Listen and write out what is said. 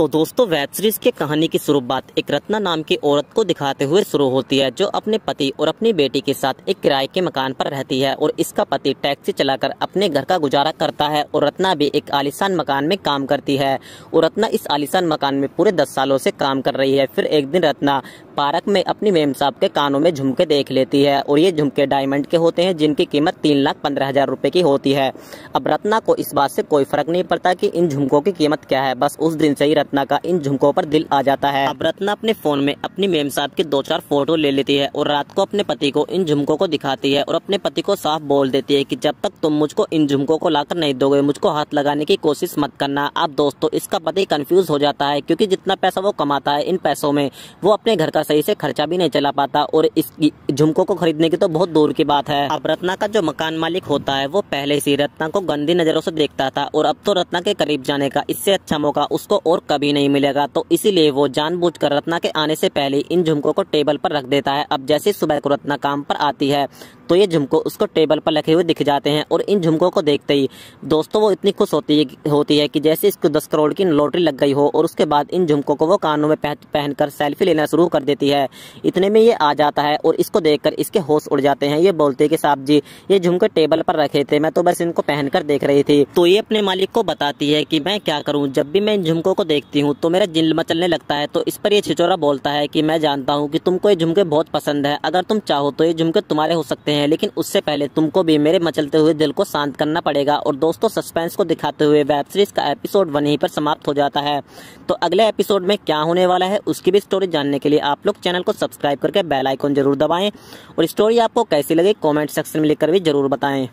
तो दोस्तों web series के कहानी की शुरुआत एक रत्ना नाम की औरत को दिखाते हुए शुरू होती है जो अपने पति और अपनी बेटी के साथ एक किराए के मकान पर रहती है और इसका पति टैक्सी चलाकर अपने घर का गुजारा करता है और रत्ना भी एक आलिशान मकान में काम करती है और रत्ना इस आलिशान मकान में पूरे दस सालों से काम कर रही है फिर एक दिन रत्ना पार्क में अपनी मेम साहब के कानों में झुमके देख लेती है और ये झुमके डायमंड के होते हैं जिनकी कीमत तीन लाख पंद्रह हजार रूपए की होती है अब रत्ना को इस बात से कोई फर्क नहीं पड़ता कि इन झुमकों की कीमत क्या है बस उस दिन से ही रत्ना का इन झुमकों पर दिल आ जाता है अब रत्ना अपने फोन में अपनी मेम साहब की दो चार फोटो ले लेती है और रात को अपने पति को इन झुमकों को दिखाती है और अपने पति को साफ बोल देती है की जब तक तुम मुझको इन झुमकों को लाकर नहीं दोगे मुझको हाथ लगाने की कोशिश मत करना अब दोस्तों इसका पति कंफ्यूज हो जाता है क्योंकि जितना पैसा वो कमाता है इन पैसों में वो अपने घर का सही से खर्चा भी नहीं चला पाता और इस झुमकों को खरीदने की तो बहुत दूर की बात है अब रत्ना का जो मकान मालिक होता है वो पहले से रत्ना को गंदी नजरों से देखता था और अब तो रत्ना के करीब जाने का इससे अच्छा मौका उसको और कभी नहीं मिलेगा तो इसीलिए वो कर रत्ना के आने से पहले इन झुमकों को टेबल पर रख देता है अब जैसे सुबह को रत्ना काम पर आती है तो ये झुमको उसको टेबल पर रखे हुए दिख जाते हैं और इन झुमकों को देखते ही दोस्तों वो इतनी खुश होती है होती है कि जैसे इसको दस करोड़ की लॉटरी लग गई हो और उसके बाद इन झुमकों को वो कानों में पहनकर सेल्फी लेना शुरू कर देती है इतने में ये आ जाता है और इसको देखकर इसके होश उड़ जाते हैं ये बोलते है कि साहब जी ये झुमके टेबल पर रखे थे मैं तो बस इनको पहनकर देख रही थी तो ये अपने मालिक को बताती है कि मैं क्या करूँ जब भी मैं इन झुमकों को देखती हूँ तो मेरा जिल मचलने लगता है तो इस पर यह छिचोरा बोलता है की मैं जानता हूँ की तुमको ये झुमके बहुत पसंद है अगर तुम चाहो तो ये झुमके तुम्हारे हो सकते हैं लेकिन उससे पहले तुमको भी मेरे मचलते हुए दिल को शांत करना पड़ेगा और दोस्तों सस्पेंस को दिखाते हुए वेब सीरीज का एपिसोड वन ही पर समाप्त हो जाता है तो अगले एपिसोड में क्या होने वाला है उसकी भी स्टोरी जानने के लिए आप आप लोग चैनल को सब्सक्राइब करके आइकॉन जरूर दबाएं और स्टोरी आपको कैसी लगी कॉमेंट सेक्शन में लिखकर भी जरूर बताएं